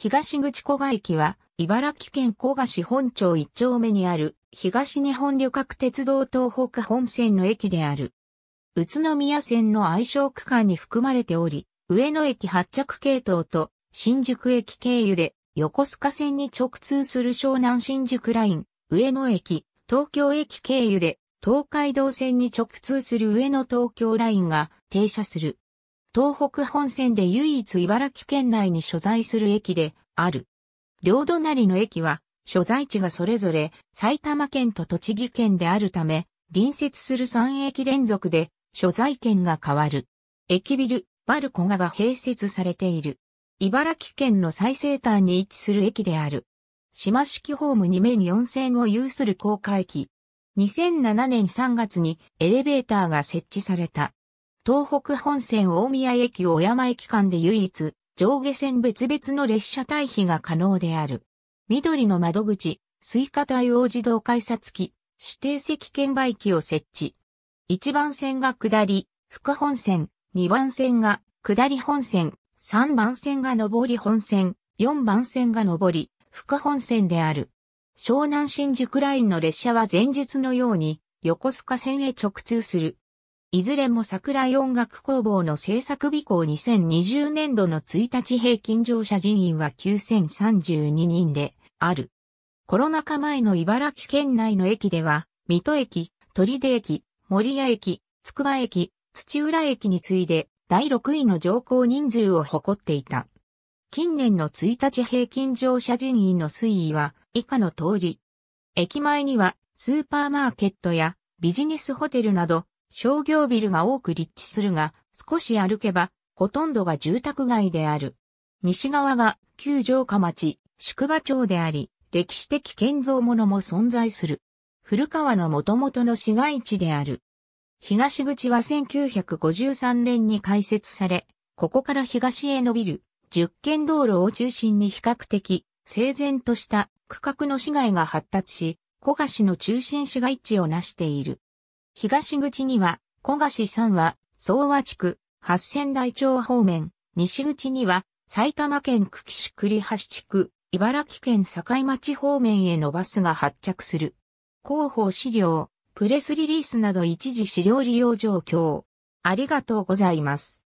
東口小賀駅は、茨城県古賀市本町1丁目にある、東日本旅客鉄道東北本線の駅である。宇都宮線の愛称区間に含まれており、上野駅発着系統と新宿駅経由で横須賀線に直通する湘南新宿ライン、上野駅、東京駅経由で東海道線に直通する上野東京ラインが停車する。東北本線で唯一茨城県内に所在する駅である。両隣の駅は、所在地がそれぞれ埼玉県と栃木県であるため、隣接する3駅連続で所在県が変わる。駅ビル、バルコガが併設されている。茨城県の最西端に位置する駅である。島式ホーム2面4線を有する高架駅。2007年3月にエレベーターが設置された。東北本線大宮駅小山駅間で唯一、上下線別々の列車対比が可能である。緑の窓口、スイカ対応自動改札機、指定席券売機を設置。1番線が下り、副本線、2番線が下り本線、3番線が上り本線、4番線が上り、副本線である。湘南新宿ラインの列車は前述のように、横須賀線へ直通する。いずれも桜井音楽工房の制作備考2020年度の1日平均乗車人員は9032人である。コロナ禍前の茨城県内の駅では、水戸駅、鳥出駅、森谷駅、つくば駅、土浦駅に次いで第6位の乗降人数を誇っていた。近年の1日平均乗車人員の推移は以下の通り。駅前にはスーパーマーケットやビジネスホテルなど商業ビルが多く立地するが、少し歩けば、ほとんどが住宅街である。西側が旧城下町、宿場町であり、歴史的建造物も存在する。古川の元々の市街地である。東口は1953年に開設され、ここから東へ伸びる十軒県道路を中心に比較的整然とした区画の市街が発達し、古賀市の中心市街地を成している。東口には、小菓子山は、総和地区、八千台町方面、西口には、埼玉県久喜市栗橋地区、茨城県境町方面へのバスが発着する。広報資料、プレスリリースなど一時資料利用状況。ありがとうございます。